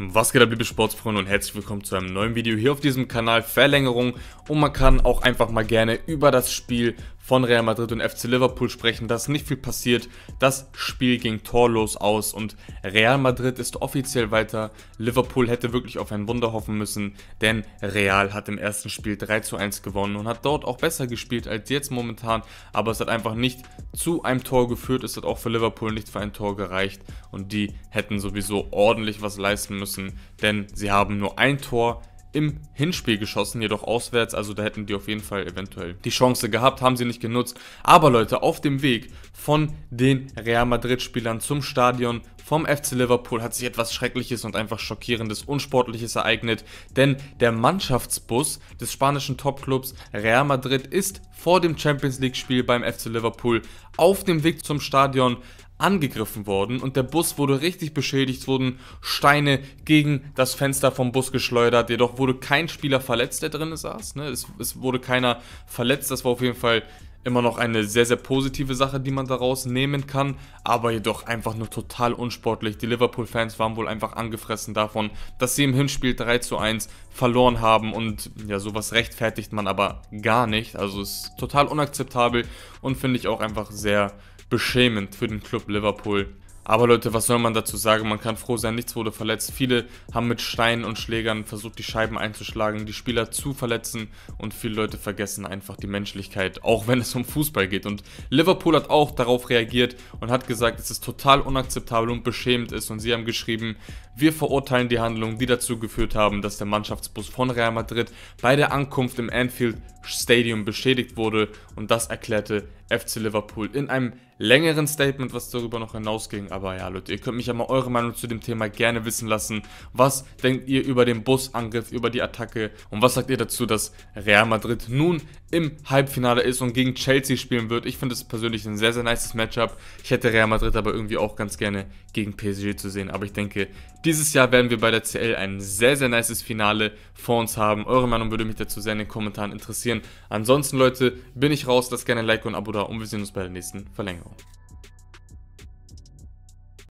Was geht ab liebe Sportsfreunde und herzlich willkommen zu einem neuen Video hier auf diesem Kanal Verlängerung und man kann auch einfach mal gerne über das Spiel von Real Madrid und FC Liverpool sprechen, dass nicht viel passiert. Das Spiel ging torlos aus und Real Madrid ist offiziell weiter. Liverpool hätte wirklich auf ein Wunder hoffen müssen, denn Real hat im ersten Spiel 3 zu 1 gewonnen und hat dort auch besser gespielt als jetzt momentan, aber es hat einfach nicht zu einem Tor geführt, es hat auch für Liverpool nicht für ein Tor gereicht und die hätten sowieso ordentlich was leisten müssen, denn sie haben nur ein Tor im Hinspiel geschossen, jedoch auswärts. Also da hätten die auf jeden Fall eventuell die Chance gehabt, haben sie nicht genutzt. Aber Leute, auf dem Weg von den Real Madrid-Spielern zum Stadion vom FC Liverpool hat sich etwas Schreckliches und einfach Schockierendes, Unsportliches ereignet, denn der Mannschaftsbus des spanischen Topclubs Real Madrid ist vor dem Champions League-Spiel beim FC Liverpool auf dem Weg zum Stadion angegriffen worden und der Bus wurde richtig beschädigt, wurden Steine gegen das Fenster vom Bus geschleudert. Jedoch wurde kein Spieler verletzt, der drin saß. Ne? Es, es wurde keiner verletzt. Das war auf jeden Fall immer noch eine sehr, sehr positive Sache, die man daraus nehmen kann, aber jedoch einfach nur total unsportlich. Die Liverpool-Fans waren wohl einfach angefressen davon, dass sie im Hinspiel 3 zu 1 verloren haben und ja, sowas rechtfertigt man aber gar nicht. Also ist total unakzeptabel und finde ich auch einfach sehr beschämend für den Club Liverpool. Aber Leute, was soll man dazu sagen? Man kann froh sein, nichts wurde verletzt. Viele haben mit Steinen und Schlägern versucht, die Scheiben einzuschlagen, die Spieler zu verletzen und viele Leute vergessen einfach die Menschlichkeit, auch wenn es um Fußball geht. Und Liverpool hat auch darauf reagiert und hat gesagt, dass es total unakzeptabel und beschämend ist. Und sie haben geschrieben, wir verurteilen die Handlungen, die dazu geführt haben, dass der Mannschaftsbus von Real Madrid bei der Ankunft im Anfield Stadium beschädigt wurde. Und das erklärte FC Liverpool in einem längeren Statement, was darüber noch hinausging. Aber ja, Leute, ihr könnt mich ja mal eure Meinung zu dem Thema gerne wissen lassen. Was denkt ihr über den Busangriff, über die Attacke? Und was sagt ihr dazu, dass Real Madrid nun im Halbfinale ist und gegen Chelsea spielen wird? Ich finde es persönlich ein sehr, sehr nices Matchup. Ich hätte Real Madrid aber irgendwie auch ganz gerne gegen PSG zu sehen. Aber ich denke, dieses Jahr werden wir bei der CL ein sehr, sehr nices Finale vor uns haben. Eure Meinung würde mich dazu sehr in den Kommentaren interessieren. Ansonsten, Leute, bin ich raus. Lasst gerne ein Like und ein Abo da und wir sehen uns bei der nächsten Verlängerung.